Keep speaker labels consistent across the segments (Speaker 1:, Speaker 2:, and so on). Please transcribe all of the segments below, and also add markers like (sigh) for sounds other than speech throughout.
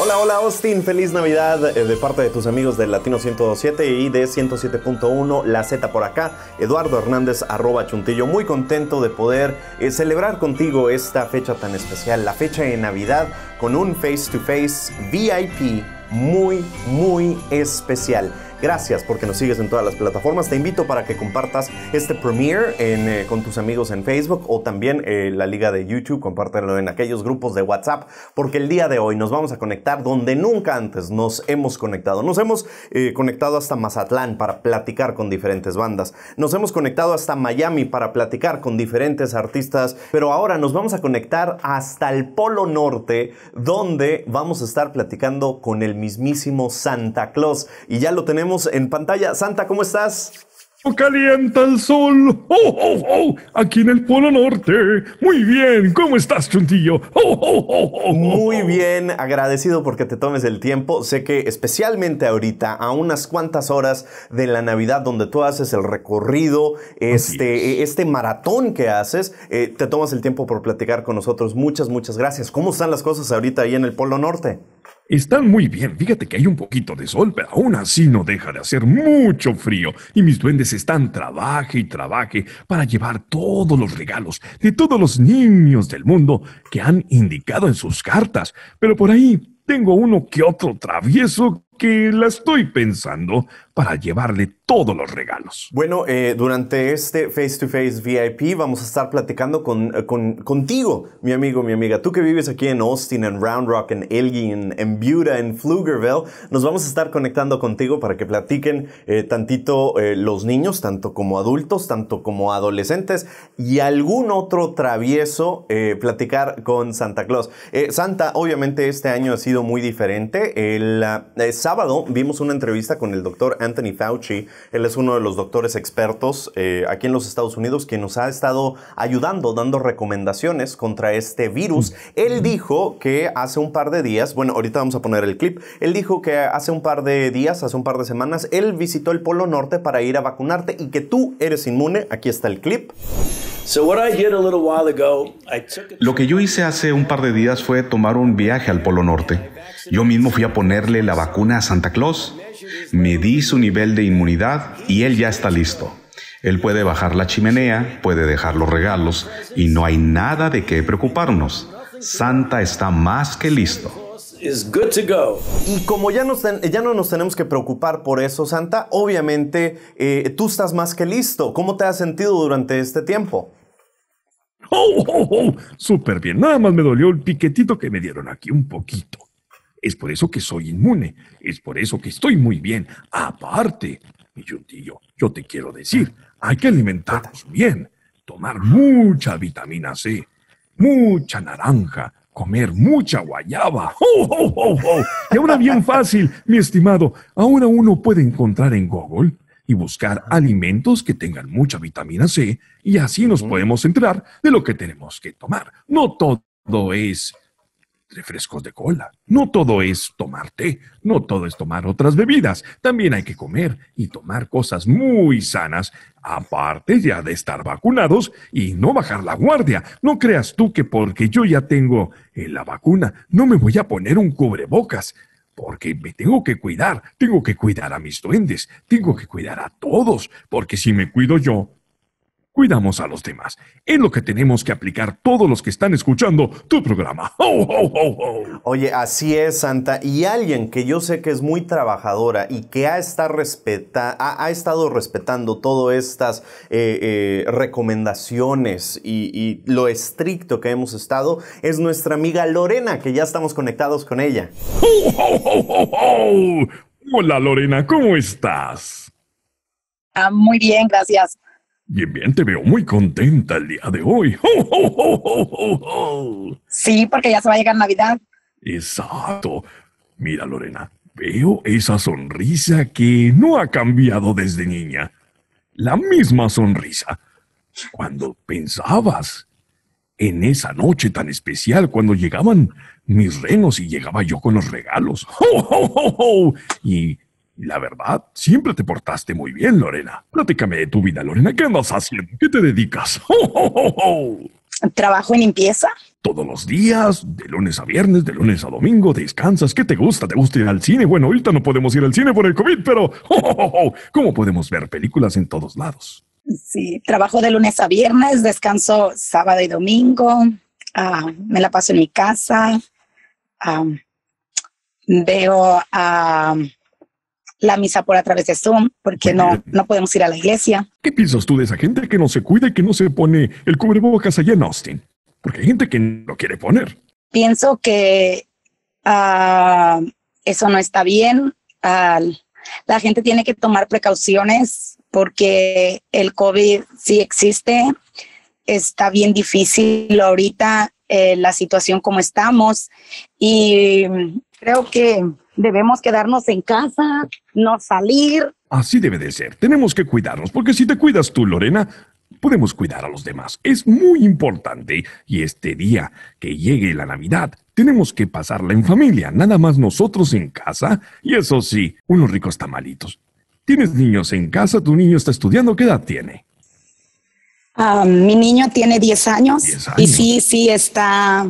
Speaker 1: Hola, hola Austin, feliz Navidad eh, de parte de tus amigos de Latino 107 y de 107.1 La Z por acá, Eduardo Hernández arroba chuntillo, muy contento de poder eh, celebrar contigo esta fecha tan especial, la fecha de Navidad con un face to -face VIP muy, muy especial. Gracias porque nos sigues en todas las plataformas. Te invito para que compartas este premiere eh, con tus amigos en Facebook o también eh, la liga de YouTube. Compártelo en aquellos grupos de WhatsApp porque el día de hoy nos vamos a conectar donde nunca antes nos hemos conectado. Nos hemos eh, conectado hasta Mazatlán para platicar con diferentes bandas. Nos hemos conectado hasta Miami para platicar con diferentes artistas. Pero ahora nos vamos a conectar hasta el Polo Norte donde vamos a estar platicando con el mismísimo Santa Claus. Y ya lo tenemos en pantalla. Santa, ¿cómo estás?
Speaker 2: Oh, calienta el sol. Oh,
Speaker 1: oh, aquí en el Polo Norte. Muy bien. ¿Cómo estás, Chuntillo? Muy bien. Agradecido porque te tomes el tiempo. Sé que especialmente ahorita, a unas cuantas horas de la Navidad, donde tú haces el recorrido, este, eh, este maratón que haces, eh, te tomas el tiempo por platicar con nosotros. Muchas, muchas gracias. ¿Cómo están las cosas ahorita ahí en el Polo Norte?
Speaker 2: Están muy bien, fíjate que hay un poquito de sol, pero aún así no deja de hacer mucho frío. Y mis duendes están trabaje y trabaje para llevar todos los regalos de todos los niños del mundo que han indicado en sus cartas. Pero por ahí tengo uno que otro travieso que la estoy pensando para llevarle todos los regalos.
Speaker 1: Bueno, eh, durante este Face to Face VIP vamos a estar platicando eh, con, contigo, mi amigo, mi amiga. Tú que vives aquí en Austin, en Round Rock, en Elgin, en Buda, en Pflugerville, nos vamos a estar conectando contigo para que platiquen eh, tantito los niños, tanto como adultos, tanto como adolescentes y algún otro travieso platicar con Santa Claus. Santa, obviamente este año ha sido muy diferente. El, sábado vimos una entrevista con el doctor Anthony Fauci. Él es uno de los doctores expertos eh, aquí en los Estados Unidos quien nos ha estado ayudando, dando recomendaciones contra este virus. Mm. Él dijo que hace un par de días, bueno, ahorita vamos a poner el clip, él dijo que hace un par de días, hace un par de semanas, él visitó el Polo Norte para ir a vacunarte y que tú eres inmune. Aquí está el clip. Lo que yo hice hace un par de días fue tomar un viaje al Polo Norte. Yo mismo fui a ponerle la vacuna a Santa Claus, medí su nivel de inmunidad y él ya está listo. Él puede bajar la chimenea, puede dejar los regalos y no hay nada de qué preocuparnos. Santa está más que listo. Y como ya, ya, no nos tenemos que preocupar por eso, Santa, obviamente eh, tú estás más que listo. ¿Cómo te has sentido durante este tiempo? ¡Oh, oh, oh!
Speaker 2: Súper bien. Nada más me dolió el piquetito que me dieron aquí un poquito. Es por eso que soy inmune. Es por eso que estoy muy bien. Aparte, mi yuntillo, yo te quiero decir, hay que alimentarnos bien, tomar mucha vitamina C, mucha naranja, comer mucha guayaba. (laughs) ¡Oh, oh, oh, oh! Y ahora bien fácil, mi estimado, ahora uno puede encontrar en Google y buscar alimentos que tengan mucha vitamina C y así nos podemos enterar de lo que tenemos que tomar. No todo es refrescos de cola. No todo es tomar té, no todo es tomar otras bebidas. También hay que comer y tomar cosas muy sanas, aparte ya de estar vacunados y no bajar la guardia. No creas tú que porque yo ya tengo eh, la vacuna, no me voy a poner un cubrebocas. Porque me tengo que cuidar, tengo que cuidar a mis duendes, tengo que cuidar a todos, porque si me cuido yo, cuidamos a los demás. Es lo que tenemos que aplicar todos los que están escuchando tu programa. (laughs)
Speaker 1: Oye, así es, Santa. Y alguien que yo sé que es muy trabajadora y que ha, estado respetando todas estas eh, eh, recomendaciones y, lo estricto que hemos estado es nuestra amiga Lorena, que ya estamos conectados con ella.
Speaker 2: Hola, Lorena, ¿cómo estás?
Speaker 3: Ah, muy bien, gracias.
Speaker 2: Bien, bien, te veo muy contenta el día de hoy.
Speaker 3: (laughs) sí, porque ya se va a llegar Navidad.
Speaker 2: Exacto. Mira, Lorena, veo esa sonrisa que no ha cambiado desde niña. La misma sonrisa. Cuando pensabas en esa noche tan especial, cuando llegaban mis renos y llegaba yo con los regalos. (laughs) Y la verdad, siempre te portaste muy bien, Lorena. Platícame de tu vida, Lorena. ¿Qué andas haciendo? ¿Qué te dedicas? ¡Oh, (laughs) trabajo en limpieza? Todos los días, de lunes a viernes, de lunes a domingo, descansas. ¿Qué te gusta? ¿Te gusta ir al cine? Bueno, ahorita no podemos ir al cine por el COVID, pero (laughs) ¿cómo podemos ver películas en todos lados?
Speaker 3: Sí, trabajo de lunes a viernes, descanso sábado y domingo, ah, me la paso en mi casa, ah, veo a la misa por a través de Zoom, porque no, no podemos ir a la iglesia.
Speaker 2: ¿Qué piensas tú de esa gente que no se cuida y que no se pone el cubrebocas allá en Austin? Porque hay gente que no quiere poner.
Speaker 3: Pienso que ah, eso no está bien. la gente tiene que tomar precauciones porque el COVID sí existe. Está bien difícil ahorita eh, la situación como estamos y creo que debemos quedarnos en casa, no salir.
Speaker 2: Así debe de ser. Tenemos que cuidarnos, porque si te cuidas tú, Lorena, podemos cuidar a los demás. Es muy importante. Y este día que llegue la Navidad, tenemos que pasarla en familia, nada más nosotros en casa. Y eso sí, unos ricos tamalitos. ¿Tienes niños en casa? ¿Tu niño está estudiando? ¿Qué edad tiene?
Speaker 3: Ah, mi niño tiene 10 años, y sí, sí está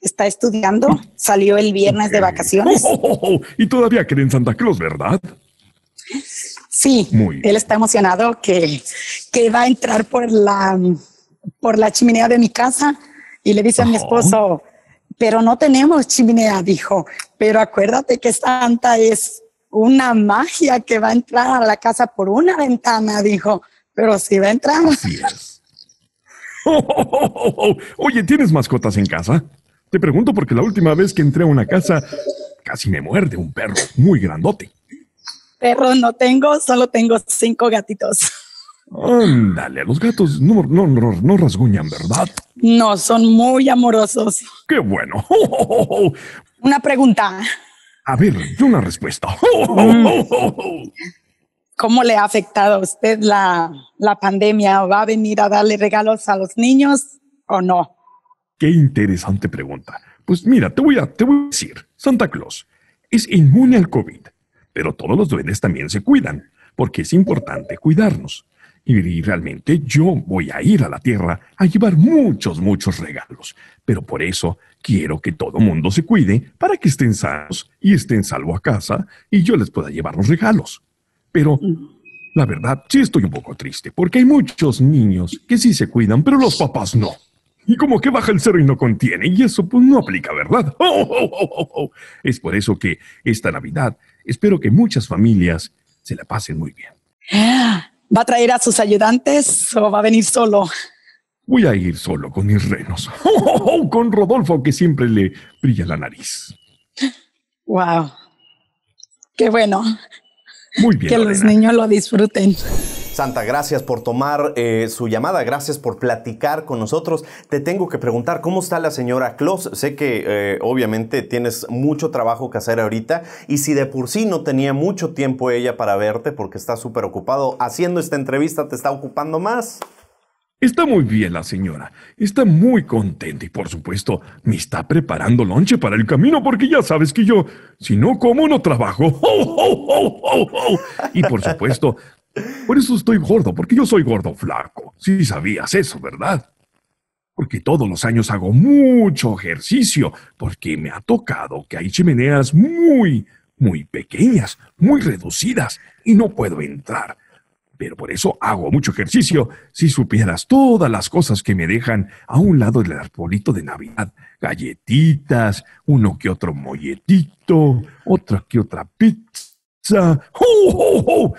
Speaker 3: está estudiando, salió el viernes de vacaciones. Oh,
Speaker 2: oh, oh. y todavía cree en Santa Claus, ¿verdad?
Speaker 3: Sí, él está emocionado que, va a entrar por la, por la chimenea de mi casa y le dice a mi esposo, pero no tenemos chimenea, dijo, pero acuérdate que Santa es una magia que va a entrar a la casa por una ventana, dijo, pero si va a entrar.
Speaker 2: (laughs) Oye, ¿tienes mascotas en casa? Te pregunto porque la última vez que entré a una casa casi me muerde un perro muy grandote.
Speaker 3: Perro no tengo, solo tengo cinco gatitos.
Speaker 2: Ándale, los gatos no, no, rasguñan, ¿verdad?
Speaker 3: No, son muy amorosos. ¡Qué bueno! (laughs) Una pregunta.
Speaker 2: A ver, una respuesta.
Speaker 3: Mm. ¿Cómo le ha afectado a usted la pandemia? ¿Va a venir a darle regalos a los niños o no?
Speaker 2: Qué interesante pregunta. Pues mira, te voy a, te voy a decir, Santa Claus es inmune al COVID, pero todos los duendes también se cuidan, porque es importante cuidarnos. Y, realmente yo voy a ir a la Tierra a llevar muchos, muchos regalos, pero por eso quiero que todo mundo se cuide para que estén sanos y estén salvo a casa y yo les pueda llevar los regalos. Pero mm. la verdad, sí estoy un poco triste, porque hay muchos niños que sí se cuidan, pero los papás no y como que baja el cerro y no contiene, y eso pues no aplica, ¿verdad? (laughs) Oh, oh, oh, es por eso que esta Navidad espero que muchas familias se la pasen muy bien.
Speaker 3: (gasps) ¿Va a traer a sus ayudantes o va a venir solo?
Speaker 2: Voy a ir solo con mis renos, (laughs) con Rodolfo que siempre le brilla
Speaker 1: la nariz.
Speaker 3: Wow, (gasps) qué bueno. Muy bien. Que los niños lo disfruten.
Speaker 1: Santa, gracias por tomar eh, su llamada, gracias por platicar con nosotros. Te tengo que preguntar, ¿cómo está la señora Claus? Sé que eh, obviamente tienes mucho trabajo que hacer ahorita y si de por sí no tenía mucho tiempo ella para verte porque está súper ocupado, haciendo esta entrevista te está ocupando más. Está
Speaker 2: muy bien la señora, está muy contenta y por supuesto me está preparando lonche para el camino porque ya sabes que yo, si no como no trabajo. (laughs) y por supuesto por eso estoy gordo, porque yo soy gordo flaco. Si sabías eso, ¿verdad? Porque todos los años hago mucho ejercicio, porque me ha tocado que hay chimeneas muy, muy pequeñas, muy reducidas, y no puedo entrar. Pero por eso hago mucho ejercicio. Si supieras todas las cosas que me dejan a un lado del arbolito de Navidad, galletitas, uno que otro molletito, otra que otra pizza. ¡Oh, oh,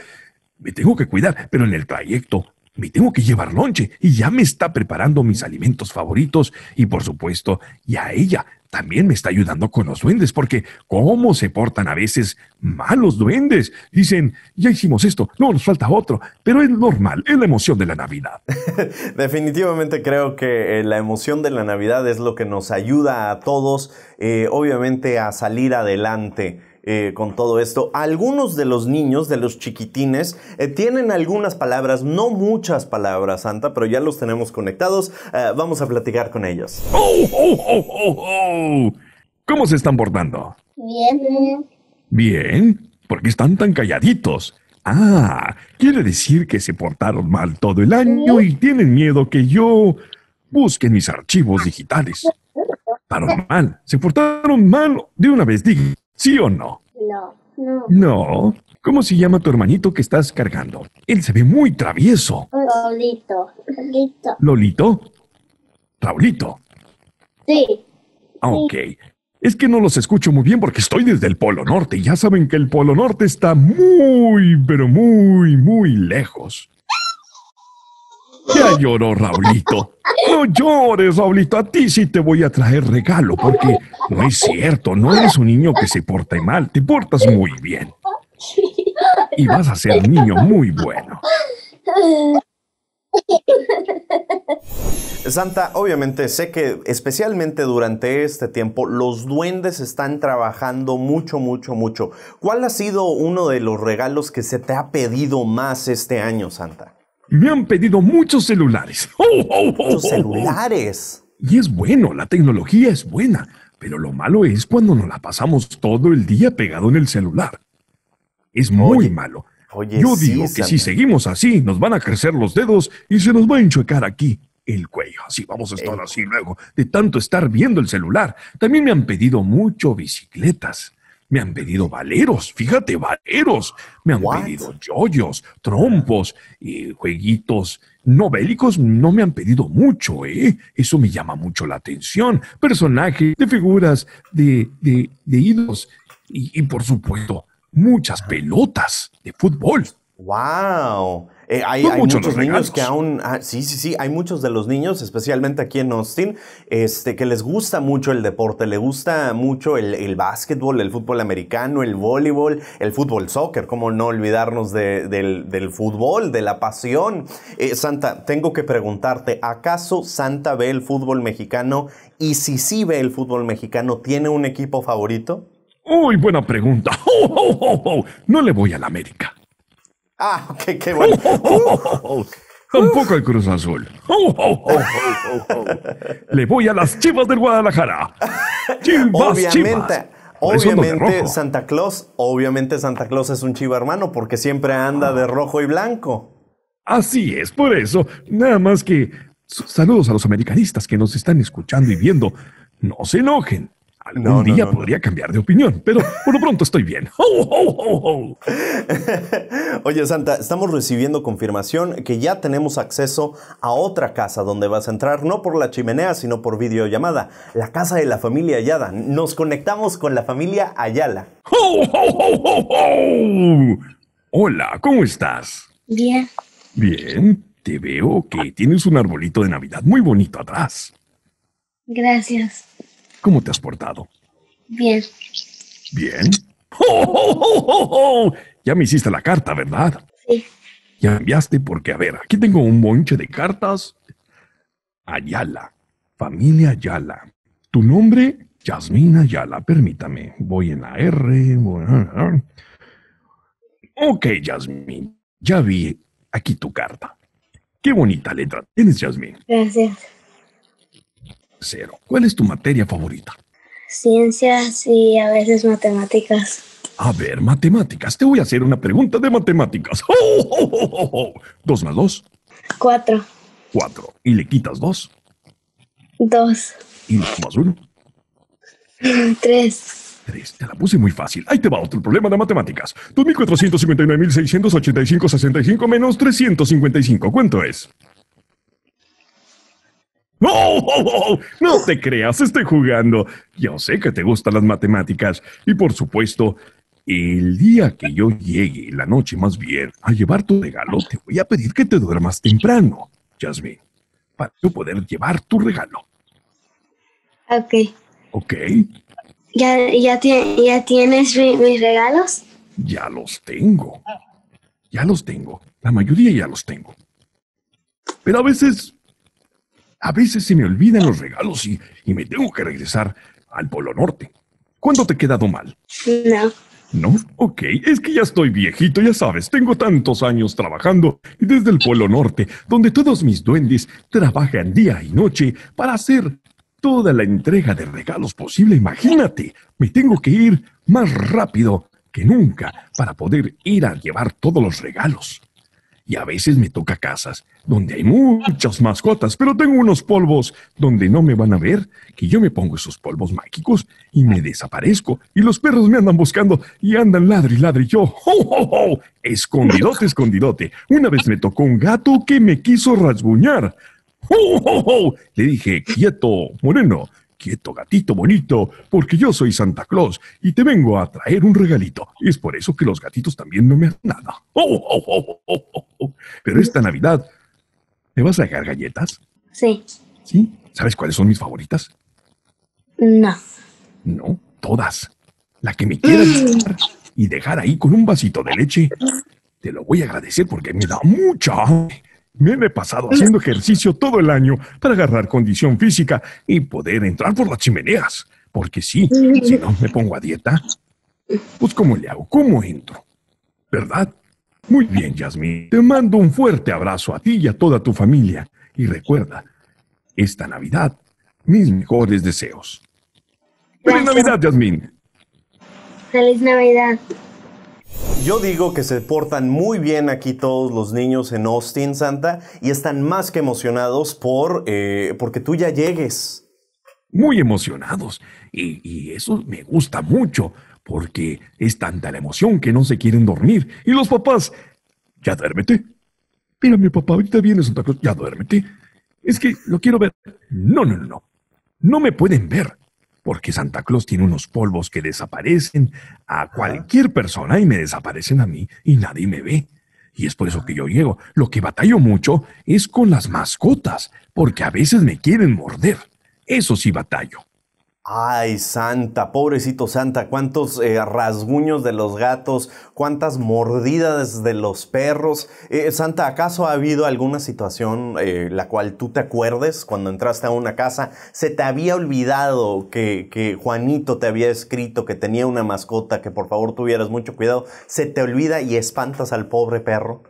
Speaker 2: me tengo que cuidar, pero en el trayecto me tengo que llevar lonche y ya me está preparando mis alimentos favoritos y por supuesto, y a ella también me está ayudando con los duendes, porque cómo se portan a veces malos duendes. Dicen, ya hicimos esto, no nos falta otro, pero es normal, es la emoción de la Navidad.
Speaker 1: (laughs) Definitivamente creo que eh, la emoción de la Navidad es lo que nos ayuda a todos, eh, obviamente, a salir adelante. Eh, con todo esto. Algunos de los niños, de los chiquitines, eh, tienen algunas palabras, no muchas palabras, Santa, pero ya los tenemos conectados. Eh, vamos a platicar con ellos. ¡Oh, oh, oh, ¿Cómo se están portando?
Speaker 4: Bien.
Speaker 1: Bien. ¿Por qué están tan calladitos?
Speaker 2: Ah, quiere decir que se portaron mal todo el año y tienen miedo que yo busque mis archivos digitales. mal? se portaron mal de una vez, digo. ¿Sí o no? No, no. ¿Cómo se llama tu hermanito que estás cargando? Él se ve muy travieso.
Speaker 4: Lolito. Lolito.
Speaker 2: ¿Lolito? ¿Raulito?
Speaker 4: Ah, sí.
Speaker 2: Ok. Es que no los escucho muy bien porque estoy desde el Polo Norte. Ya saben que el Polo Norte está muy, pero muy, muy lejos. Ya lloró Raulito. No llores, Raulito. A ti sí te voy a traer regalo, porque no es cierto. No eres un niño que se porte mal. Te portas muy bien.
Speaker 4: Y vas a ser un niño
Speaker 1: muy bueno. Santa, obviamente sé que especialmente durante este tiempo los duendes están trabajando mucho, mucho, mucho. ¿Cuál ha sido uno de los regalos que se te ha pedido más este año, Santa? Me han pedido muchos celulares. (laughs) Oh, oh, ¡Oh, muchos oh, celulares? Y es bueno, la tecnología es buena, pero lo malo
Speaker 2: es cuando nos la pasamos todo el día pegado en el celular. Es muy malo. Yo digo que si seguimos así, nos van a crecer los dedos y se nos va a enchuecar aquí el cuello. Así vamos a estar así luego, de tanto estar viendo el celular. También me han pedido mucho bicicletas me han pedido valeros, fíjate, valeros, me han pedido yoyos, trompos, y jueguitos no bélicos, no me han pedido mucho, ¿eh? Eso me llama mucho la atención. Personajes de figuras, de, de, de ídolos, y, y por supuesto, muchas pelotas de
Speaker 1: fútbol. ¡Wow! Eh, hay, muchos, niños que aún, ah, sí, sí, sí, hay muchos de los niños, especialmente aquí en Austin, este, que les gusta mucho el deporte, le gusta mucho el, el básquetbol, el fútbol americano, el voleibol, el fútbol soccer, cómo no olvidarnos del, fútbol, de la pasión. Eh, Santa, tengo que preguntarte, ¿acaso Santa ve el fútbol mexicano? Y si sí ve el fútbol mexicano, ¿tiene un equipo favorito? Uy, buena pregunta. (laughs) Oh, oh, oh, no le voy al América. Ah, qué bueno.
Speaker 2: Tampoco (laughs) el Cruz Azul. (laughs) Le voy a las chivas del Guadalajara.
Speaker 1: Chivas, obviamente, obviamente Santa Claus, obviamente Santa Claus es un chivo hermano porque siempre anda de ah. rojo y blanco. Así es, por eso, nada más que
Speaker 2: saludos a los americanistas que nos están escuchando y viendo. No se enojen. Un día podría cambiar de opinión,
Speaker 1: pero por lo pronto estoy bien. (laughs) Oye, Santa, estamos recibiendo confirmación que ya tenemos acceso a otra casa donde vas a entrar, no por la chimenea, sino por videollamada. La casa de la familia Ayala. Nos conectamos con la familia Ayala.
Speaker 2: Hola, ¿cómo estás? Bien. Bien. Te veo que tienes un arbolito de Navidad muy bonito atrás.
Speaker 4: Gracias.
Speaker 2: ¿Cómo te has portado? Bien. ¿Bien? ¡Oh, oh, oh, ¡Oh, ya me hiciste la carta, ¿verdad? Sí. Ya enviaste porque, a ver, aquí tengo un monche de cartas. Ayala, familia Ayala. Tu nombre, Yasmina Ayala. Permítame, voy en la R. Ah, ah. Ok, Yasmin, ya vi aquí tu carta. Qué bonita letra tienes, Yasmin. Gracias cero. ¿Cuál es tu materia favorita?
Speaker 4: Ciencias y a veces matemáticas.
Speaker 2: A ver, matemáticas. Te voy a hacer una pregunta de matemáticas. (laughs) ¡Oh, oh,
Speaker 4: oh, ¡Oh, oh, oh,
Speaker 2: ¿Dos más dos? Cuatro. Cuatro. ¿Y le quitas dos? Dos. ¿Y más uno? (laughs) Tres. Tres. Te la puse muy fácil. Ahí te va otro problema de matemáticas. 2.459.685-65 menos 355. ¿Cuánto es? No, (laughs) ¡Oh, oh, oh, oh, no te creas, estoy jugando. Yo sé que te gustan las matemáticas y por supuesto, el día que yo llegue, la noche más bien, a llevar tu regalo, te voy a pedir que te duermas temprano, Jasmine, para poder llevar tu regalo. Ok. Ok.
Speaker 4: ¿Ya, ya, tienes mis regalos?
Speaker 2: Ya los tengo. Ya los tengo. La mayoría ya los tengo. Pero a veces a veces se me olvidan los regalos y, me tengo que regresar al Polo Norte. ¿Cuándo te he quedado mal? No. ¿No? Ok, es que ya estoy viejito, ya sabes, tengo tantos años trabajando desde el Polo Norte, donde todos mis duendes trabajan día y noche para hacer toda la entrega de regalos posible. Imagínate, me tengo que ir más rápido que nunca para poder ir a llevar todos los regalos y a veces me toca casas donde hay muchas mascotas, pero tengo unos polvos donde no me van a ver, que yo me pongo esos polvos mágicos y me desaparezco y los perros me andan buscando y andan ladri Y yo, ho, escondidote, escondidote. Una vez me tocó un gato que me quiso rasguñar. Le dije, quieto, moreno, Quieto, gatito bonito, porque yo soy Santa Claus y te vengo a traer un regalito. Es por eso que los gatitos también no me hacen nada. (laughs) Oh, oh, oh, Pero esta Navidad, ¿me vas a dejar galletas? Sí. ¿Sabes cuáles son mis favoritas? No. No, todas. La que me quieras mm. y dejar ahí con un vasito de leche. Te lo voy a agradecer porque me da mucha hambre. Me he pasado haciendo ejercicio todo el año para agarrar condición física y poder entrar por las chimeneas. Porque sí, si no me pongo a dieta, pues ¿cómo le hago? ¿Cómo entro? ¿Verdad? Muy bien, Yasmín. Te mando un fuerte abrazo a ti y a toda tu familia. Y recuerda, esta Navidad, mis mejores deseos. ¡Feliz Navidad,
Speaker 1: Yasmín!
Speaker 4: ¡Feliz Navidad!
Speaker 1: Yo digo que se portan muy bien aquí todos los niños en Austin, Santa, y están más que emocionados por eh, porque tú ya llegues. Muy emocionados. Y, eso
Speaker 2: me gusta mucho, porque es tanta la emoción que no se quieren dormir. Y los papás, ya duérmete. Mira, mi papá, ahorita viene Santa Cruz, ya duérmete. Es que lo quiero ver. No, no, no, no. No me pueden ver porque Santa Claus tiene unos polvos que desaparecen a cualquier persona y me desaparecen a mí y nadie me ve. Y es por eso que yo llego. Ah. Lo que batallo mucho es con las mascotas, porque a veces me quieren morder. Eso sí batallo.
Speaker 1: Ay, Santa, pobrecito Santa, cuántos eh, rasguños de los gatos, cuántas mordidas de los perros. Eh, santa, ¿acaso ha habido alguna situación eh, la cual tú te acuerdes cuando entraste a una casa? ¿Se te había olvidado que, que, Juanito te había escrito que tenía una mascota, que por favor tuvieras mucho cuidado? ¿Se te olvida y espantas al pobre perro?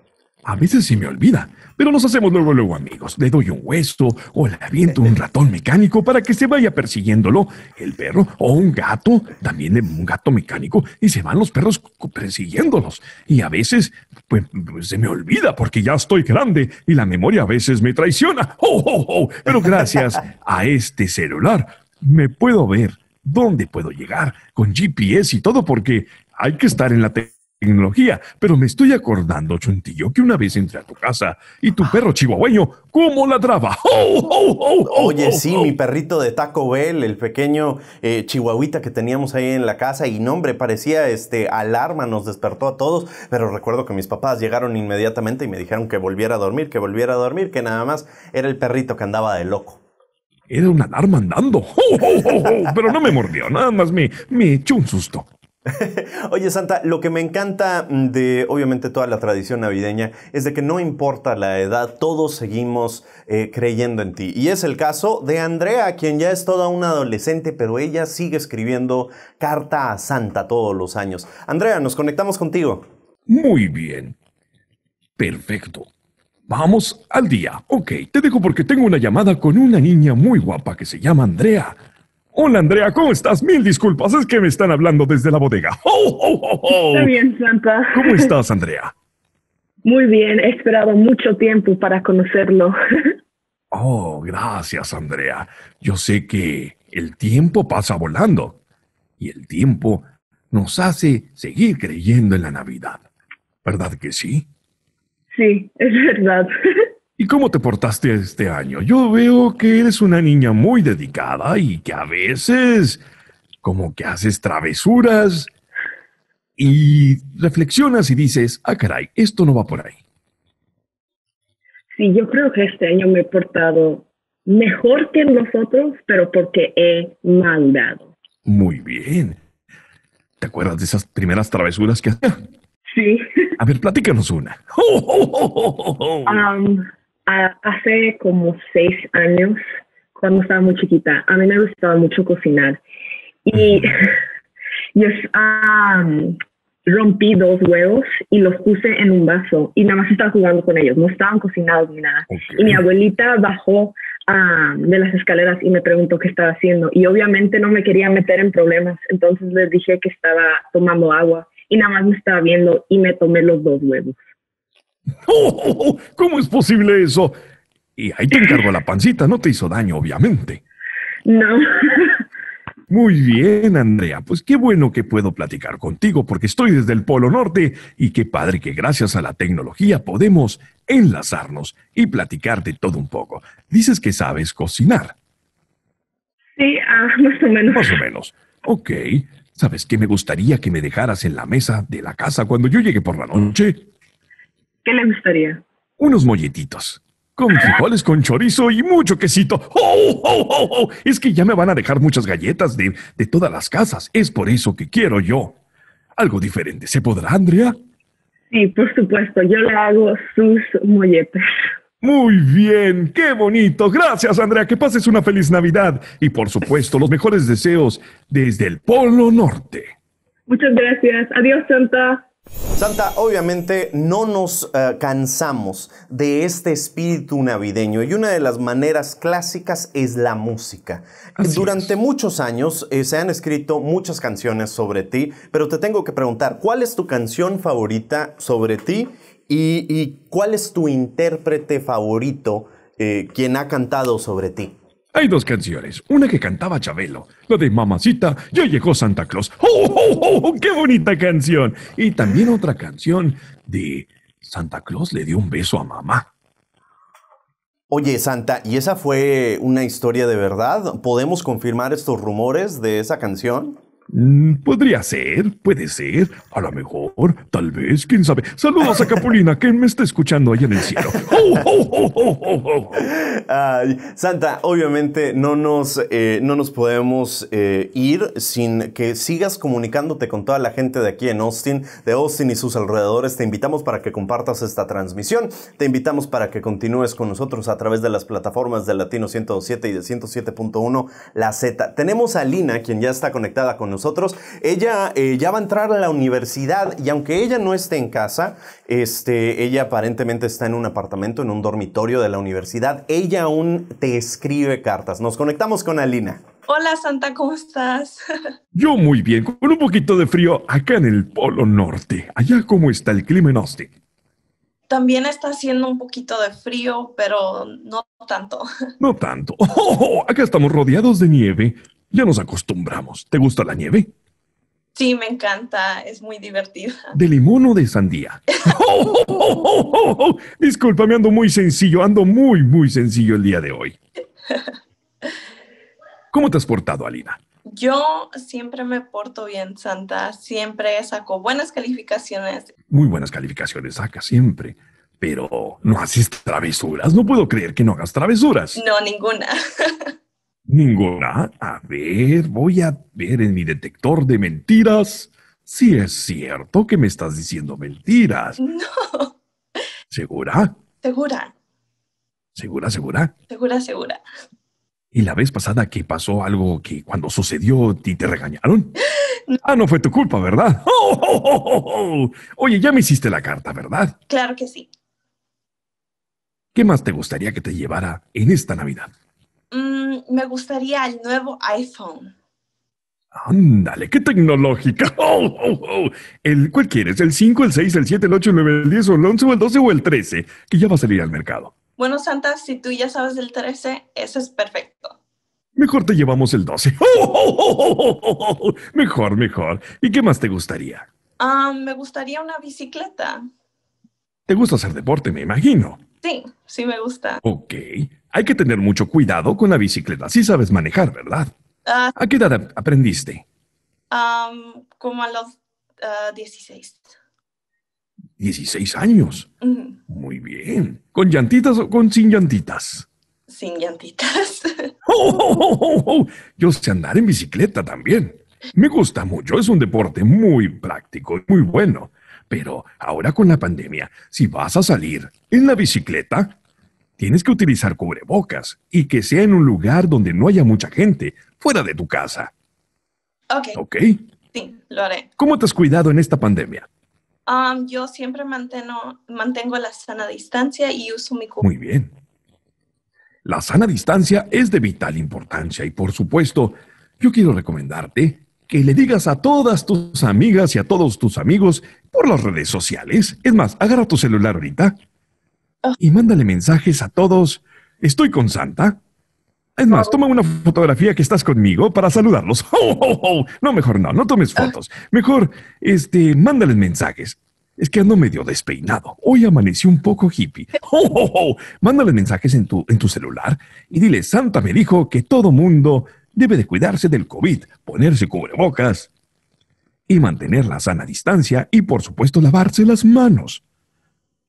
Speaker 2: A veces se me olvida, pero nos hacemos luego, luego amigos. Le doy un hueso o le aviento un ratón mecánico para que se vaya persiguiéndolo. El perro o un gato, también un gato mecánico, y se van los perros persiguiéndolos. Y a veces pues, se me olvida porque ya estoy grande y la memoria a veces me traiciona. (laughs) ¡Oh, oh, oh! Pero gracias a este celular me puedo ver dónde puedo llegar con GPS y todo porque hay que estar en la tecnología, pero me estoy acordando, Chuntillo, que una vez entré a tu casa
Speaker 1: y tu perro chihuahueño, ¿cómo ladraba? Oye, sí, mi perrito de Taco Bell, el pequeño eh, chihuahuita que teníamos ahí en la casa, y nombre, parecía este alarma, nos despertó a todos, pero recuerdo que mis papás llegaron inmediatamente y me dijeron que volviera a dormir, que volviera a dormir, que nada más era el perrito que andaba de loco era una alarma andando. pero no me mordió, nada más me, me echó un susto. (laughs) Oye Santa, lo que me encanta de obviamente toda la tradición navideña es de que no importa la edad, todos seguimos eh, creyendo en ti. Y es el caso de Andrea, quien ya es toda una adolescente, pero ella sigue escribiendo carta a Santa todos los años. Andrea, nos conectamos contigo. Muy bien.
Speaker 2: Perfecto.
Speaker 1: Vamos al día. Ok, te dejo porque tengo una
Speaker 2: llamada con una niña muy guapa que se llama Andrea. Hola Andrea, ¿cómo estás? Mil disculpas, es que me están hablando desde la bodega.
Speaker 4: ¡Oh, oh, oh, Está bien, Santa. ¿Cómo estás, Andrea? Muy bien, he esperado mucho tiempo para conocerlo. (laughs)
Speaker 2: Oh, gracias, Andrea. Yo sé que el tiempo pasa volando y el tiempo nos hace seguir creyendo en la Navidad. ¿Verdad que sí? Sí, es verdad. (laughs) ¿Y cómo te portaste este año? Yo veo que eres una niña muy dedicada y que a veces como que haces travesuras y reflexionas y dices, ah, caray, esto no va por ahí.
Speaker 4: Sí, yo creo que este año me he portado mejor que nosotros, pero porque he mandado.
Speaker 2: Muy bien. ¿Te acuerdas de esas primeras travesuras que hacías? Sí. A ver, platícanos una.
Speaker 4: (laughs) hace como seis años, cuando estaba muy chiquita, a mí me gustaba mucho cocinar.
Speaker 1: Y (laughs)
Speaker 4: yo rompí dos huevos y los puse en un vaso y nada más estaba jugando con ellos, no estaban cocinados ni nada. Y mi abuelita bajó de las escaleras y me preguntó qué estaba haciendo. Y obviamente no me quería meter en problemas, entonces les dije que estaba tomando agua y nada más me estaba viendo y me tomé los dos huevos.
Speaker 2: (laughs) Oh, ¿Cómo es posible eso? Y ahí te encargo la pancita, no te hizo daño, obviamente. No. Muy bien, Andrea. Pues qué bueno que puedo platicar contigo porque estoy desde el Polo Norte y qué padre que gracias a la tecnología podemos enlazarnos y platicar de todo un poco. Dices que sabes cocinar. Sí, ah, (laughs) más o menos. Más o menos. Ok. ¿Sabes qué me gustaría que me dejaras en la mesa de la casa cuando yo llegue por la noche?
Speaker 4: ¿Qué le gustaría?
Speaker 2: Unos molletitos. Con frijoles, con chorizo y mucho quesito. ¡Oh, ¡Oh, oh, oh, oh! Es que ya me van a dejar muchas galletas de, de todas las casas. Es por eso que quiero yo. Algo diferente. ¿Se podrá, Andrea? Sí, por supuesto.
Speaker 4: Yo le hago sus molletes.
Speaker 2: Muy bien, qué bonito. Gracias, Andrea. Que pases una feliz Navidad. Y por supuesto, los mejores deseos desde el Polo
Speaker 1: Norte. Muchas gracias. Adiós, Santa. Santa, obviamente no nos eh, cansamos de este espíritu navideño y una de las maneras clásicas es la música. Durante muchos años eh, se han escrito muchas canciones sobre ti, pero te tengo que preguntar, ¿cuál es tu canción favorita sobre ti y, cuál es tu intérprete favorito eh, quien ha cantado sobre ti?
Speaker 2: Hay dos canciones, una que cantaba Chabelo, la de Mamacita, ya llegó Santa Claus. ¡Oh oh, ¡Oh, oh, oh! ¡Qué bonita canción! Y también otra canción de Santa Claus le dio un beso a mamá.
Speaker 1: Oye, Santa, ¿y esa fue una historia de verdad? ¿Podemos confirmar estos rumores de esa canción? Mm, podría ser, puede ser, a lo mejor, tal vez, quién sabe. Saludos a
Speaker 2: Capulina, que me está escuchando ahí en el cielo.
Speaker 1: Santa, obviamente no nos, eh, no nos podemos eh, ir sin que sigas comunicándote con toda la gente de aquí en Austin, de Austin y sus alrededores. Te invitamos para que compartas esta transmisión. Te invitamos para que continúes con nosotros a través de las plataformas de Latino 107 y de 107.1 La Z. Tenemos a Lina, quien ya está conectada con nosotros nosotros. Ella eh, ya va a entrar a la universidad y aunque ella no esté en casa, este, ella aparentemente está en un apartamento, en un dormitorio de la universidad, ella aún te escribe cartas. Nos conectamos con Alina.
Speaker 4: Hola Santa, ¿cómo estás? (laughs)
Speaker 1: Yo muy
Speaker 2: bien, con un poquito de frío acá en el Polo Norte. Allá cómo está el clima en Austin.
Speaker 4: También está haciendo un poquito de frío, pero no tanto. No
Speaker 2: tanto. (laughs) Oh, acá estamos rodeados de nieve. Ya nos acostumbramos. ¿Te gusta la nieve?
Speaker 4: Sí, me encanta, es muy divertida.
Speaker 2: ¿De limón o de sandía? Disculpame, (laughs) Disculpa, me ando muy sencillo, ando muy, muy sencillo el día de hoy. ¿Cómo te has portado, Alina?
Speaker 4: Yo siempre me porto bien, Santa, siempre saco buenas calificaciones.
Speaker 2: Muy buenas calificaciones saca siempre, pero no haces travesuras, no puedo creer que no hagas travesuras.
Speaker 4: No, ninguna. (laughs)
Speaker 2: Ninguna. A ver, voy a ver en mi detector de mentiras si es cierto que me estás diciendo mentiras.
Speaker 4: (laughs) No.
Speaker 2: ¿Segura? Segura. ¿Segura, segura?
Speaker 4: Segura, segura.
Speaker 2: ¿Y la vez pasada que pasó algo que cuando sucedió ti te regañaron? (laughs) Ah, no fue tu culpa, ¿verdad? (laughs) Oye, ya me hiciste la carta, ¿verdad?
Speaker 4: Claro que sí.
Speaker 2: ¿Qué más te gustaría que te llevara en esta Navidad?
Speaker 4: me gustaría el nuevo iPhone.
Speaker 2: Ándale, qué tecnológica. (laughs) Oh, oh, oh. El, ¿Cuál quieres? ¿El 5, el 6, el 7, el 8, el 9, el 10, o el 11, o el 12 o el 13? Que ya va a salir al mercado.
Speaker 4: Bueno, Santa, si tú ya sabes del 13, eso es perfecto.
Speaker 2: Mejor te llevamos el 12. (laughs) Mejor, mejor. ¿Y qué más te gustaría?
Speaker 4: Ah, me gustaría una bicicleta.
Speaker 2: ¿Te gusta hacer deporte, me imagino?
Speaker 4: Sí, sí me gusta.
Speaker 2: Ok. Hay que tener mucho cuidado con la bicicleta. Sí sabes manejar, ¿verdad? Ah. ¿A qué edad aprendiste?
Speaker 4: como a los 16. Ah,
Speaker 2: 16 años. Muy bien. ¿Con llantitas o con sin llantitas?
Speaker 4: Sin llantitas.
Speaker 2: (laughs) (laughs) Oh, oh, oh, Yo sé andar en bicicleta también. Me gusta mucho. Es un deporte muy práctico, y muy bueno. Pero ahora con la pandemia, si vas a salir en la bicicleta, tienes que utilizar cubrebocas y que sea en un lugar donde no haya mucha gente, fuera de tu casa.
Speaker 4: Ok. Ok. Sí, lo haré.
Speaker 2: ¿Cómo te has cuidado en esta pandemia?
Speaker 4: Um, yo siempre mantengo, mantengo la sana distancia y uso mi cubrebocas. Muy
Speaker 2: bien. La sana distancia es de vital importancia y por supuesto, yo quiero recomendarte que le digas a todas tus amigas y a todos tus amigos por las redes sociales. Es más, agarra tu celular ahorita ah. y mándale mensajes a todos. Estoy con Santa. Es más, toma una fotografía que estás conmigo para saludarlos. (laughs) ¡Oh, oh, oh! No, mejor no, no tomes ah. fotos. Mejor, este, mándales mensajes. Es que ando medio despeinado. Hoy amanecí un poco hippie. (laughs) ¡Oh, Mándales mensajes en tu, en tu celular y dile, Santa me dijo que todo mundo debe cuidarse del COVID, ponerse cubrebocas y mantener la sana distancia y por supuesto lavarse las manos.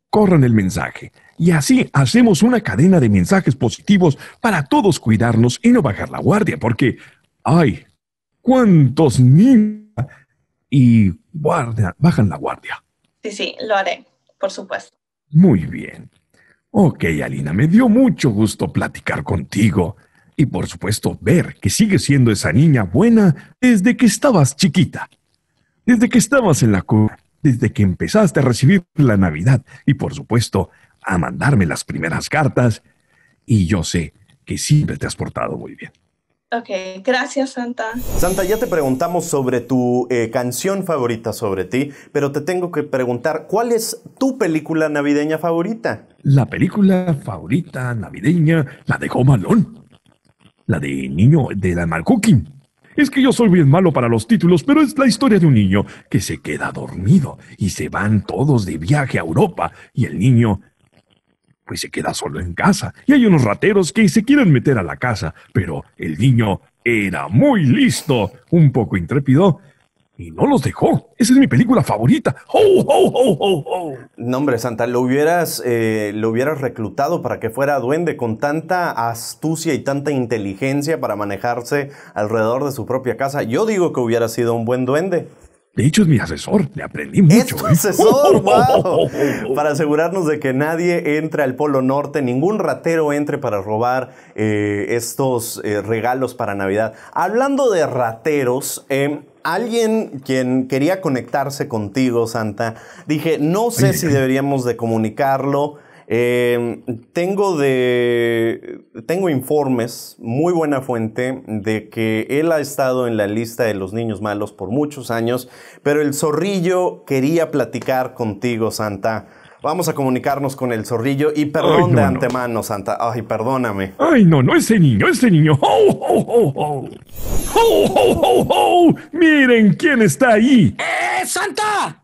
Speaker 2: Corran el mensaje y así hacemos una cadena de mensajes positivos para todos cuidarnos y no bajar la guardia porque, ay, cuántos niños y guarda, bajan la guardia.
Speaker 4: Sí, sí, lo haré, por supuesto.
Speaker 2: Muy bien. Ok, Alina, me dio mucho gusto platicar contigo y por supuesto ver que sigues siendo esa niña buena desde que estabas chiquita, desde que estabas en la cuna, desde que empezaste a recibir la Navidad y por supuesto a mandarme las primeras cartas y yo sé que
Speaker 1: siempre te has portado muy bien.
Speaker 4: Ok, gracias Santa.
Speaker 1: Santa, ya te preguntamos sobre tu eh, canción favorita sobre ti, pero te tengo que preguntar, ¿cuál es tu película navideña favorita?
Speaker 2: La película favorita navideña, la de malón la de niño de la Malcooking. Es que yo soy bien malo para los títulos, pero es la historia de un niño que se queda dormido y se van todos de viaje a Europa y el niño pues se queda solo en casa y hay unos rateros que se quieren meter a la casa, pero el niño era muy listo, un poco intrépido
Speaker 1: y no los dejó. Esa es mi película favorita. ho, oh, oh, no, hombre, Santa, lo hubieras, eh, lo hubieras reclutado para que fuera duende con tanta astucia y tanta inteligencia para manejarse alrededor de su propia casa. Yo digo que hubiera sido un buen duende. De hecho, es mi asesor, le aprendí mucho. ¿Es ¿eh? asesor, wow. (laughs) Para asegurarnos de que nadie entre al Polo Norte, ningún ratero entre para robar eh, estos regalos para Navidad. Hablando de rateros, em, alguien quien quería conectarse contigo, Santa, dije, no sé si (clears throat) deberíamos de comunicarlo. Em, tengo de tengo informes, muy buena fuente, de que él ha estado en la lista de los niños malos por muchos años, pero el zorrillo quería platicar contigo, Santa. Vamos a comunicarnos con el zorrillo y perdón de antemano, Santa. Ay, perdóname.
Speaker 2: Ay, no, no, ese niño, ese niño. ¡Ho, Oh, oh, oh,
Speaker 1: ¡Ho, ho, ho, oh.
Speaker 2: miren quién está ahí!
Speaker 5: ¡Eh, Santa!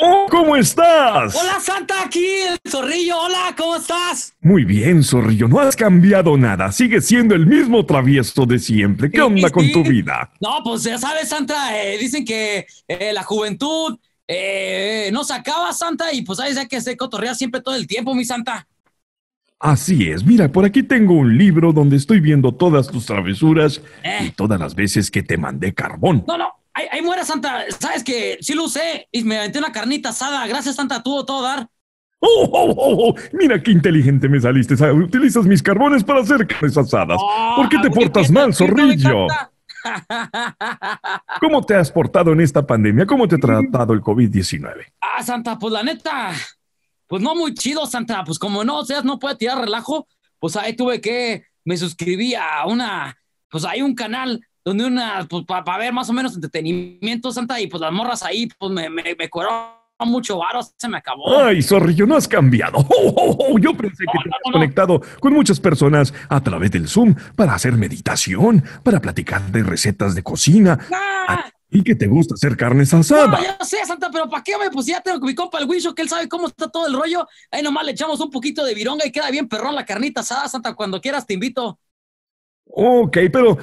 Speaker 5: Oh, ¿Cómo
Speaker 2: estás? Hola
Speaker 5: Santa, aquí el zorrillo. Hola, ¿cómo estás?
Speaker 2: Muy bien, zorrillo. No has cambiado nada. Sigues siendo el mismo travieso de siempre. ¿Qué onda con tu vida?
Speaker 5: No, pues ya sabes Santa, eh, dicen que eh, la juventud eh, eh, no acaba, Santa y pues ahí que se cotorrea siempre todo el tiempo, mi Santa.
Speaker 2: Así es, mira, por aquí tengo un libro donde estoy viendo todas tus travesuras y eh. todas las veces que te mandé carbón.
Speaker 5: No, no, ahí, muera Santa, sabes que sí lo usé y me aventé una carnita asada, gracias Santa, tuvo todo dar.
Speaker 2: Oh oh, oh, oh, oh, mira qué inteligente me saliste. Utilizas mis carbones para hacer carnes asadas. Ah, ¿Por qué te portas mal, zorrillo?
Speaker 5: (laughs)
Speaker 2: ¿Cómo te has portado en esta pandemia? ¿Cómo te ha tratado el COVID-19?
Speaker 5: Ah, Santa, pues la neta, pues no muy chido, Santa. Pues como no, o sea, no puede tirar relajo, pues ahí tuve que, me suscribí a una, pues hay un canal donde una, pues para ver más o menos entretenimiento, Santa, y pues las morras ahí, pues me, me, mucho varo, se me acabó. Ay, sorry,
Speaker 2: no has cambiado. (laughs) Oh, oh, oh, yo pensé que te conectado con muchas personas a través del Zoom para hacer meditación, para platicar de recetas de cocina. Y ah. que te gusta hacer carne asadas. No, yo
Speaker 5: sé, Santa, pero ¿para qué? Me? Pues ya tengo mi compa el Wisho, que él sabe cómo está todo el rollo. Ahí nomás le echamos un poquito de vironga y queda bien perrón la carnita asada, Santa. Cuando quieras te invito.
Speaker 2: Ok, pero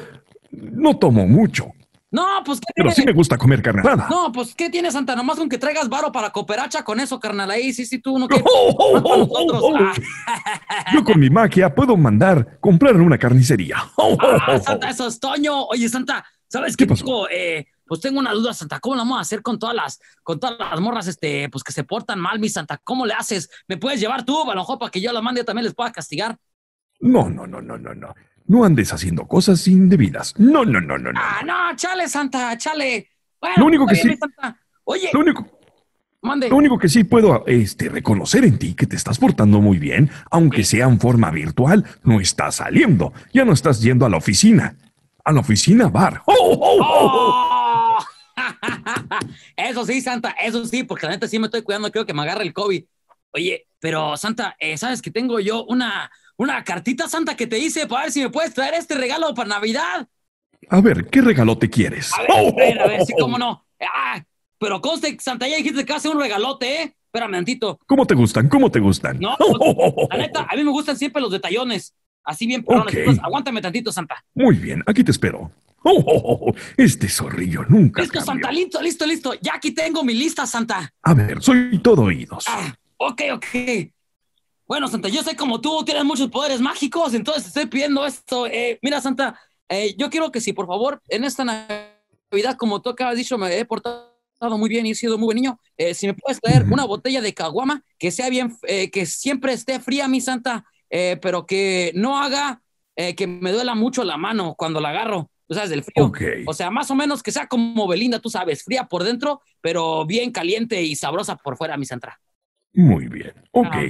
Speaker 2: no tomo mucho.
Speaker 5: No, pues Pero sí me gusta
Speaker 2: comer carnalada.
Speaker 5: No, pues ¿qué tiene Santa? Nomás con que traigas varo para cooperacha con eso, carnal. Ahí sí, sí, tú no (laughs) oh, oh, oh, ah.
Speaker 2: Yo con mi magia puedo mandar comprar una carnicería. (laughs) Ah, Santa,
Speaker 5: eso es Toño. Oye, Santa, ¿sabes qué, qué eh, pues tengo una duda, Santa, ¿cómo la vamos a hacer con todas las, con todas las morras este, pues que se portan mal, mi Santa? ¿Cómo le haces? ¿Me puedes llevar tú, Balonjo, para que yo la mande también les pueda castigar? No, no, no, no, no, no.
Speaker 2: No andes haciendo cosas indebidas. No, no, no, no. no. Ah,
Speaker 5: no, chale, Santa, chale. Bueno, lo único que sí. Eh, oye. Lo único. Mande. Lo único
Speaker 2: que sí puedo este, reconocer en ti que te estás portando muy bien, aunque sea en forma virtual, no estás saliendo, ya no estás yendo a la oficina. A la oficina bar. ¡Oh, oh, oh!
Speaker 5: oh! oh. (laughs) eso sí, Santa, eso sí, porque la neta sí me estoy cuidando, creo que me agarra el COVID. Oye, pero Santa, eh, sabes que tengo yo una, una cartita santa que te hice para ver si me puedes traer este regalo para Navidad.
Speaker 2: A ver, ¿qué regalo te quieres? A
Speaker 5: ver, a ver, (laughs) sí, cómo no. Ah, pero conste, Santa, ya dijiste que hace un regalote, ¿eh? Espérame tantito.
Speaker 2: ¿Cómo te gustan? ¿Cómo te gustan?
Speaker 5: No, (laughs) pues, la neta, a mí me gustan siempre los detallones. Así bien, perdón. aguántame tantito, Santa.
Speaker 2: Muy bien, aquí te espero. (laughs) este zorrillo nunca. Listo,
Speaker 5: Santa, listo, listo, listo. Ya aquí tengo mi lista, Santa.
Speaker 2: A ver, soy todo oídos.
Speaker 5: Ah, ok, ok. Bueno, Santa, yo sé como tú tienes muchos poderes mágicos, entonces estoy pidiendo esto. Eh, mira, Santa, eh, yo quiero que si, por favor, en esta Navidad, como tú acabas dicho, me he portado muy bien y he sido muy buen niño. Eh, si me puedes traer una botella de caguama que sea bien, que siempre esté fría, mi Santa, pero que no haga que me duela mucho la mano cuando la agarro. Tú sabes, del frío. O sea, más o menos que sea como Belinda, tú sabes, fría por dentro, pero bien caliente y sabrosa por fuera, mi Santa.
Speaker 2: Muy bien. Ok. Ah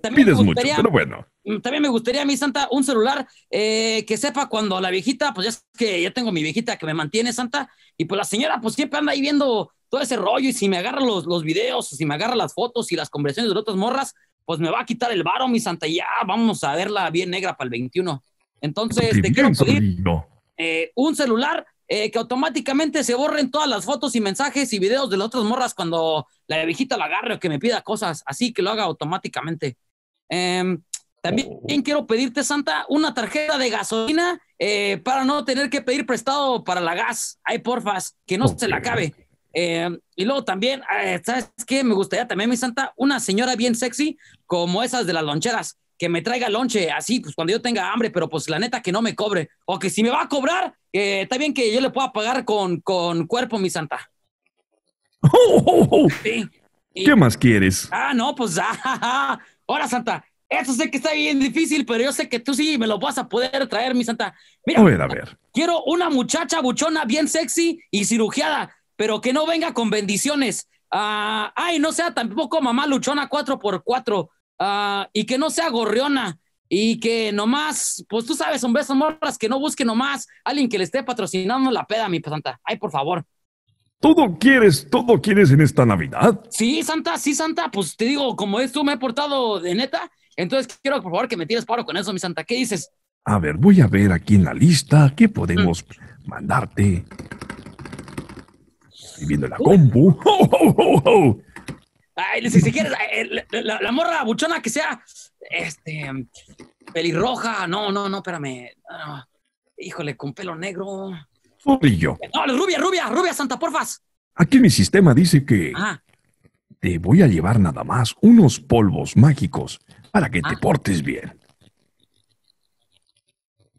Speaker 2: también, pero bueno.
Speaker 5: Mm, también me gustaría, mi Santa, un celular eh, que sepa cuando la viejita, pues ya es que ya tengo mi viejita que me mantiene, Santa, y pues la señora pues siempre anda ahí viendo todo ese rollo y si me agarra los, los videos, si me agarra las fotos y las conversaciones de otras morras, pues me va a quitar el varo, mi Santa, y ya vamos a verla bien negra para el 21. Entonces, te quiero pedir eh, un celular eh, que automáticamente se borren todas las fotos y mensajes y videos de las otras morras cuando la viejita la agarre o que me pida cosas, así que lo haga automáticamente. Em, también oh. quiero pedirte, Santa, una tarjeta de gasolina eh, para no tener que pedir prestado para la gas. Ay, porfas, que no se la acabe. Em, y luego también, eh, ¿sabes qué? Me gustaría también, mi Santa, una señora bien sexy, como esas de las loncheras, que me traiga lonche así, pues cuando yo tenga hambre, pero pues la neta que no me cobre. O que si me va a cobrar, eh, está bien que yo le pueda pagar con, cuerpo, mi santa.
Speaker 2: (laughs)
Speaker 5: ¿Qué
Speaker 2: más quieres?
Speaker 5: Ah, no, pues, ya. (laughs) Ah, ahora, santa, eso sé que está bien difícil, pero yo sé que tú sí me lo vas a poder traer, mi santa. Mira, a ver, Quiero una muchacha buchona bien sexy y cirugiada, pero que no venga con bendiciones. Ah, ay, no sea tampoco mamá luchona 4x4 ah, y que no sea gorriona. Y que nomás, pues tú sabes, son besos morras que no busque nomás alguien que le esté patrocinando la peda, mi Santa. Ay, por favor.
Speaker 2: ¿Todo quieres, todo quieres en esta Navidad?
Speaker 5: Sí, Santa, sí, Santa. Pues te digo, como es tú, me he portado de neta. Entonces quiero, por favor, que me tires paro con eso, mi Santa. ¿Qué dices?
Speaker 2: A ver, voy a ver aquí en la lista qué podemos mm. mandarte. Estoy viendo la compu. (laughs)
Speaker 5: Ay, si, quieres, eh, la, morra buchona que sea este, pelirroja, no, no, no, espérame, ah, híjole, con pelo negro. Furillo. No, rubia, rubia, rubia, Santa Porfas.
Speaker 2: Aquí mi sistema dice que te voy a llevar nada más unos polvos mágicos para que te ah. portes bien.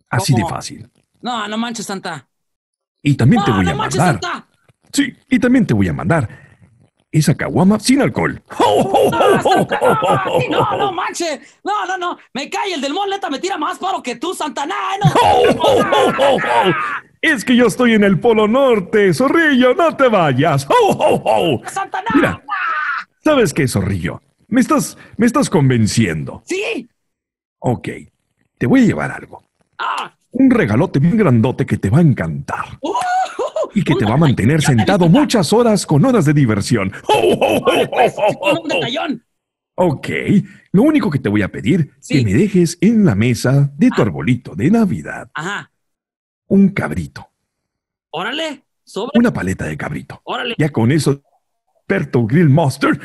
Speaker 2: Así de fácil.
Speaker 5: No, no manches, Santa.
Speaker 2: Y también te voy no a manches, mandar. Santa. Sí, y también te voy a mandar esa caguama sin alcohol. (laughs) (laughs) no, no
Speaker 5: manche No, no, no. Me cae el del moleta, me tira más paro que tú, Santana.
Speaker 1: No.
Speaker 2: (laughs) Es que yo estoy en el Polo Norte, Zorrillo, no te vayas.
Speaker 5: ¡Santana! Mira,
Speaker 2: ¿sabes qué, Zorrillo? Me estás, me estás convenciendo. Sí. Ok, te voy a llevar algo. Ah. Un regalote bien grandote que te va a encantar. Uh que te va a mantener sentado muchas horas con horas de diversión. Ok, lo único que te voy a pedir es que me dejes en la mesa de tu ah. arbolito de Navidad. Ajá. Un cabrito.
Speaker 5: Órale, sobre. Una paleta de cabrito. Órale. Ya
Speaker 2: con eso, Perto Grill Monster.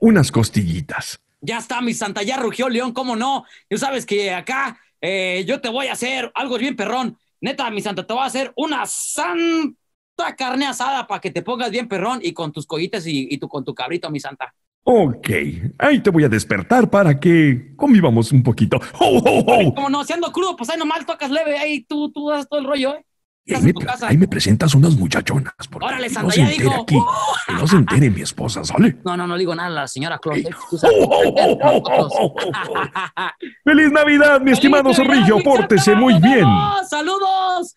Speaker 2: Unas costillitas.
Speaker 5: Ya está, mi Santa, ya rugió León, ¿cómo no? Tú sabes que acá eh, yo te voy a hacer algo bien perrón. Neta, mi santa, te voy a hacer una santa carne asada para que te pongas bien perrón y con tus collitas y, con tu cabrito, mi santa.
Speaker 2: Ok, ahí te voy a despertar para que convivamos un poquito. Como
Speaker 5: no, siendo crudo, pues ahí nomás tocas leve, ahí tú, tú das todo el rollo, ¿eh? ahí, me,
Speaker 2: presentas unas muchachonas.
Speaker 5: Órale, no se ya entere aquí.
Speaker 2: Que no se entere mi esposa, ¿sale?
Speaker 5: No, no, no digo nada a la señora Claus. Oh, oh, oh, ¡Feliz Navidad, mi estimado Zorrillo! ¡Pórtese muy bien! ¡Saludos!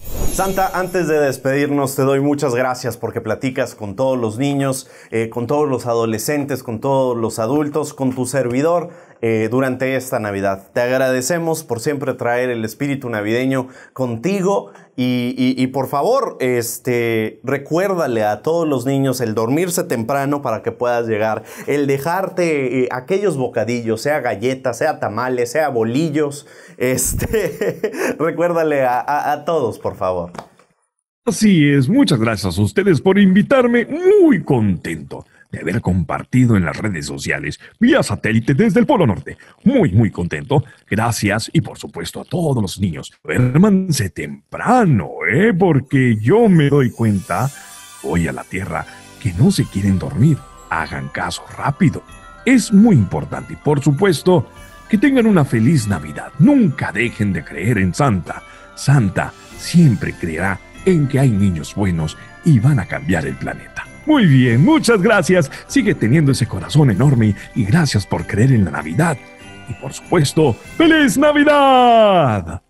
Speaker 1: Santa, antes de despedirnos, te doy muchas gracias porque platicas con todos los niños, eh, con todos los adolescentes, con todos los adultos, con tu servidor eh, durante esta Navidad. Te agradecemos por siempre traer el espíritu navideño contigo y, por favor, este, recuérdale a todos los niños el dormirse temprano para que puedas llegar, el dejarte eh, aquellos bocadillos, sea galletas, sea tamales, sea bolillos, (laughs) este, recuérdale a, a todos, por favor.
Speaker 2: Así es, muchas gracias a ustedes por invitarme, muy contento de haber compartido en las redes sociales vía satélite desde el Polo Norte. Muy, muy contento. Gracias y por supuesto a todos los niños. Duérmanse temprano, ¿eh? Porque yo me doy cuenta hoy a la Tierra que no se quieren dormir. Hagan caso rápido. Es muy importante y por supuesto que tengan una feliz Navidad. Nunca dejen de creer en Santa. Santa siempre creerá en que hay niños buenos y van a cambiar el planeta. Muy bien, muchas gracias. Sigue teniendo ese corazón enorme y gracias por creer en la Navidad. Y por supuesto, ¡Feliz Navidad!